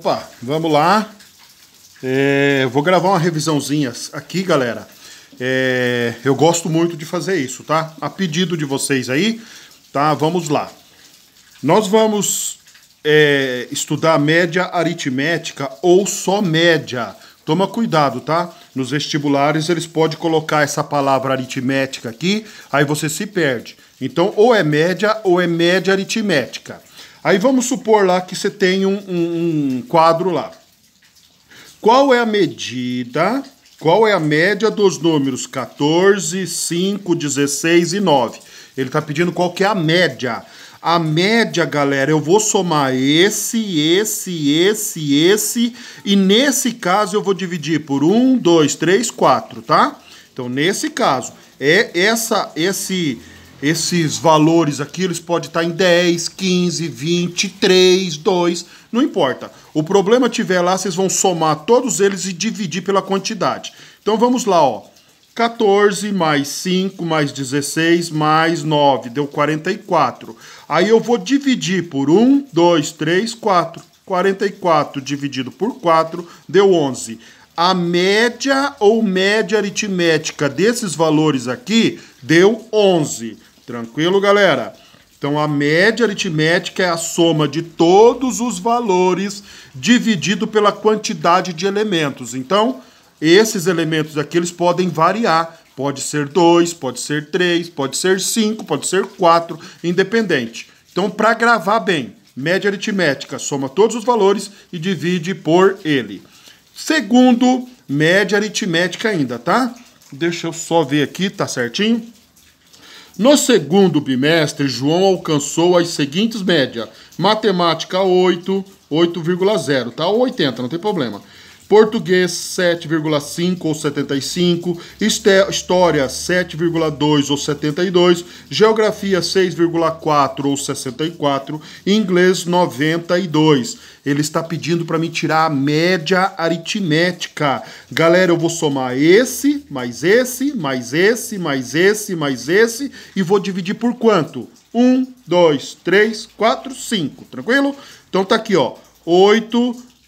Opa, vamos lá. É, vou gravar uma revisãozinha aqui, galera. É, eu gosto muito de fazer isso, tá? A pedido de vocês aí, tá? Vamos lá. Nós vamos é, estudar média aritmética ou só média. Toma cuidado, tá? Nos vestibulares eles podem colocar essa palavra aritmética aqui, aí você se perde. Então, ou é média ou é média aritmética. Aí vamos supor lá que você tem um, um, um quadro lá. Qual é a medida qual é a média dos números 14, 5, 16 e 9? Ele está pedindo qual que é a média. A média, galera, eu vou somar esse, esse, esse, esse. E nesse caso eu vou dividir por 1, 2, 3, 4, tá? Então, nesse caso, é essa, esse esses valores aqui, eles podem estar em 10, 15, 20, 3, 2, não importa. O problema tiver lá, vocês vão somar todos eles e dividir pela quantidade. Então vamos lá, ó. 14 mais 5 mais 16 mais 9, deu 44. Aí eu vou dividir por 1, 2, 3, 4. 44 dividido por 4 deu 11. A média ou média aritmética desses valores aqui deu 11. Tranquilo, galera? Então, a média aritmética é a soma de todos os valores dividido pela quantidade de elementos. Então, esses elementos aqui eles podem variar. Pode ser 2, pode ser 3, pode ser 5, pode ser 4, independente. Então, para gravar bem, média aritmética soma todos os valores e divide por ele. Segundo, média aritmética ainda, tá? Deixa eu só ver aqui, tá certinho? No segundo bimestre, João alcançou as seguintes médias: matemática 8, 8,0, tá? Ou 80, não tem problema português 7,5 ou 75, história 7,2 ou 72, geografia 6,4 ou 64, inglês 92. Ele está pedindo para me tirar a média aritmética. Galera, eu vou somar esse, mais esse, mais esse, mais esse, mais esse e vou dividir por quanto? 1, 2, 3, 4, 5, tranquilo? Então tá aqui, ó, 8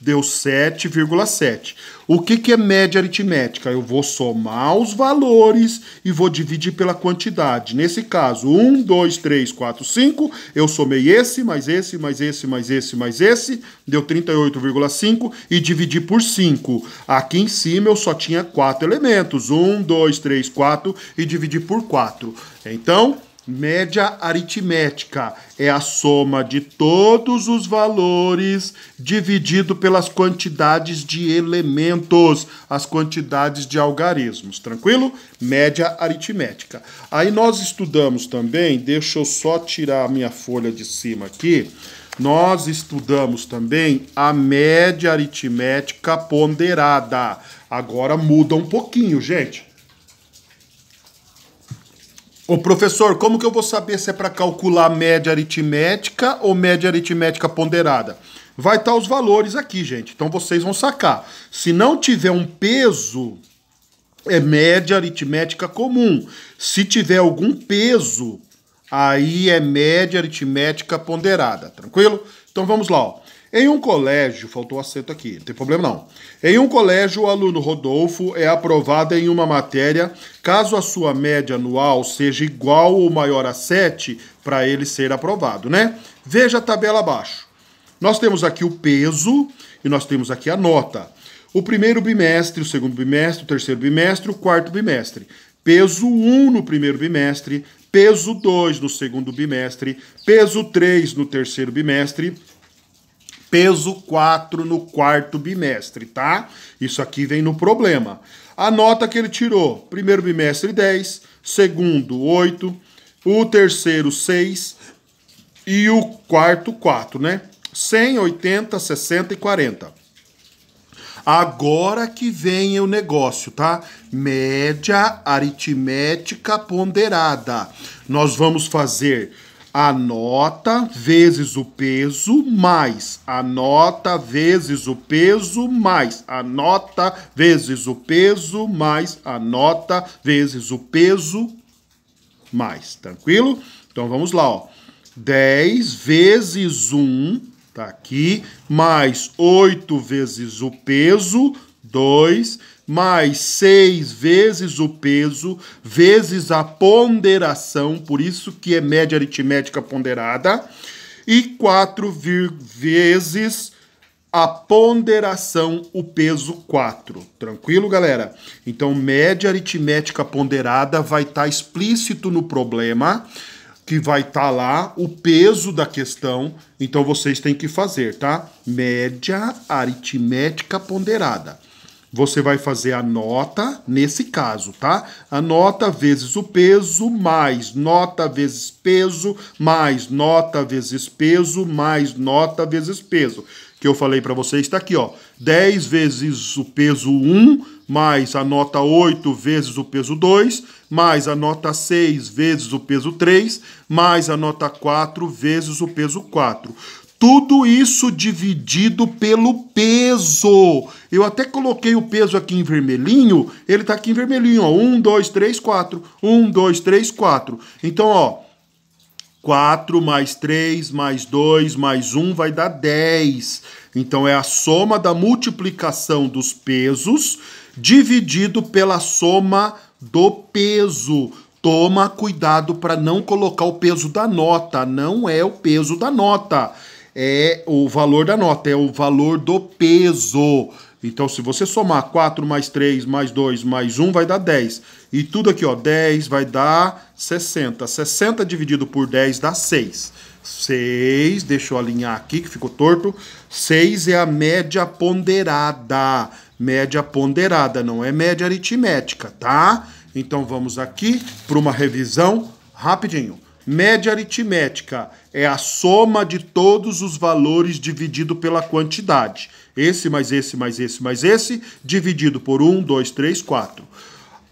deu 7,7. O que, que é média aritmética? Eu vou somar os valores e vou dividir pela quantidade. Nesse caso, 1, 2, 3, 4, 5. Eu somei esse, mais esse, mais esse, mais esse, mais esse. Deu 38,5 e dividi por 5. Aqui em cima eu só tinha 4 elementos. 1, 2, 3, 4 e dividi por 4. Então, Média aritmética é a soma de todos os valores dividido pelas quantidades de elementos, as quantidades de algarismos, tranquilo? Média aritmética. Aí nós estudamos também, deixa eu só tirar a minha folha de cima aqui, nós estudamos também a média aritmética ponderada. Agora muda um pouquinho, gente. Ô professor, como que eu vou saber se é para calcular média aritmética ou média aritmética ponderada? Vai estar tá os valores aqui, gente. Então vocês vão sacar. Se não tiver um peso, é média aritmética comum. Se tiver algum peso, aí é média aritmética ponderada, tranquilo? Então vamos lá, ó. Em um colégio, faltou acento aqui, não tem problema não. Em um colégio, o aluno Rodolfo é aprovado em uma matéria caso a sua média anual seja igual ou maior a 7 para ele ser aprovado, né? Veja a tabela abaixo. Nós temos aqui o peso e nós temos aqui a nota. O primeiro bimestre, o segundo bimestre, o terceiro bimestre, o quarto bimestre. Peso 1 no primeiro bimestre, peso 2 no segundo bimestre, peso 3 no terceiro bimestre, peso 4 no quarto bimestre, tá? Isso aqui vem no problema. A nota que ele tirou, primeiro bimestre 10, segundo 8, o terceiro 6 e o quarto 4, né? 100, 80, 60 e 40. Agora que vem o negócio, tá? Média aritmética ponderada. Nós vamos fazer a nota vezes o peso mais a nota vezes o peso mais a nota vezes o peso mais a nota vezes o peso mais, tranquilo? Então vamos lá, ó. 10 vezes 1, tá aqui, mais 8 vezes o peso 2 mais 6 vezes o peso, vezes a ponderação, por isso que é média aritmética ponderada, e 4 vezes a ponderação, o peso 4. Tranquilo, galera? Então, média aritmética ponderada vai estar tá explícito no problema, que vai estar tá lá o peso da questão. Então, vocês têm que fazer, tá? Média aritmética ponderada. Você vai fazer a nota, nesse caso, tá? A nota vezes o peso, mais nota vezes peso, mais nota vezes peso, mais nota vezes peso. Que eu falei para vocês, está aqui, ó. 10 vezes o peso 1, mais a nota 8 vezes o peso 2, mais a nota 6 vezes o peso 3, mais a nota 4 vezes o peso 4. Tudo isso dividido pelo peso. Eu até coloquei o peso aqui em vermelhinho, ele tá aqui em vermelhinho, ó. 1, 2, 3, 4. 1, 2, 3, 4. Então, ó, 4 mais 3 mais 2 mais 1 vai dar 10. Então é a soma da multiplicação dos pesos dividido pela soma do peso. Toma cuidado para não colocar o peso da nota, não é o peso da nota é o valor da nota, é o valor do peso. Então, se você somar 4 mais 3 mais 2 mais 1, vai dar 10. E tudo aqui, ó, 10 vai dar 60. 60 dividido por 10 dá 6. 6, deixa eu alinhar aqui que ficou torto. 6 é a média ponderada. Média ponderada, não é média aritmética, tá? Então vamos aqui para uma revisão rapidinho. Média aritmética é a soma de todos os valores dividido pela quantidade. Esse mais esse mais esse mais esse, dividido por 1, 2, 3, 4.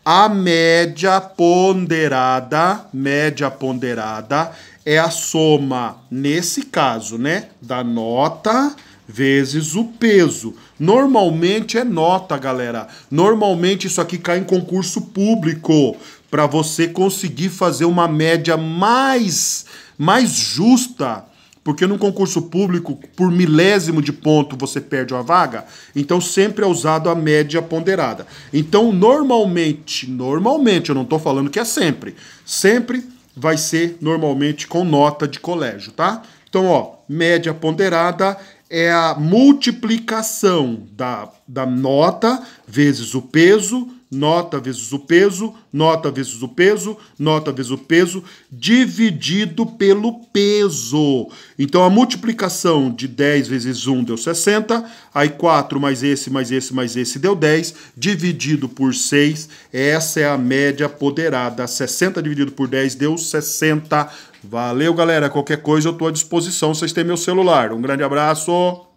A média ponderada, média ponderada é a soma, nesse caso, né, da nota vezes o peso. Normalmente é nota, galera. Normalmente isso aqui cai em concurso público para você conseguir fazer uma média mais, mais justa. Porque num concurso público, por milésimo de ponto você perde uma vaga, então sempre é usado a média ponderada. Então, normalmente, normalmente, eu não estou falando que é sempre, sempre vai ser normalmente com nota de colégio, tá? Então, ó, média ponderada é a multiplicação da, da nota vezes o peso nota vezes o peso, nota vezes o peso, nota vezes o peso, dividido pelo peso. Então a multiplicação de 10 vezes 1 deu 60, aí 4 mais esse, mais esse, mais esse deu 10, dividido por 6, essa é a média apoderada. 60 dividido por 10 deu 60. Valeu, galera. Qualquer coisa eu estou à disposição, vocês têm meu celular. Um grande abraço.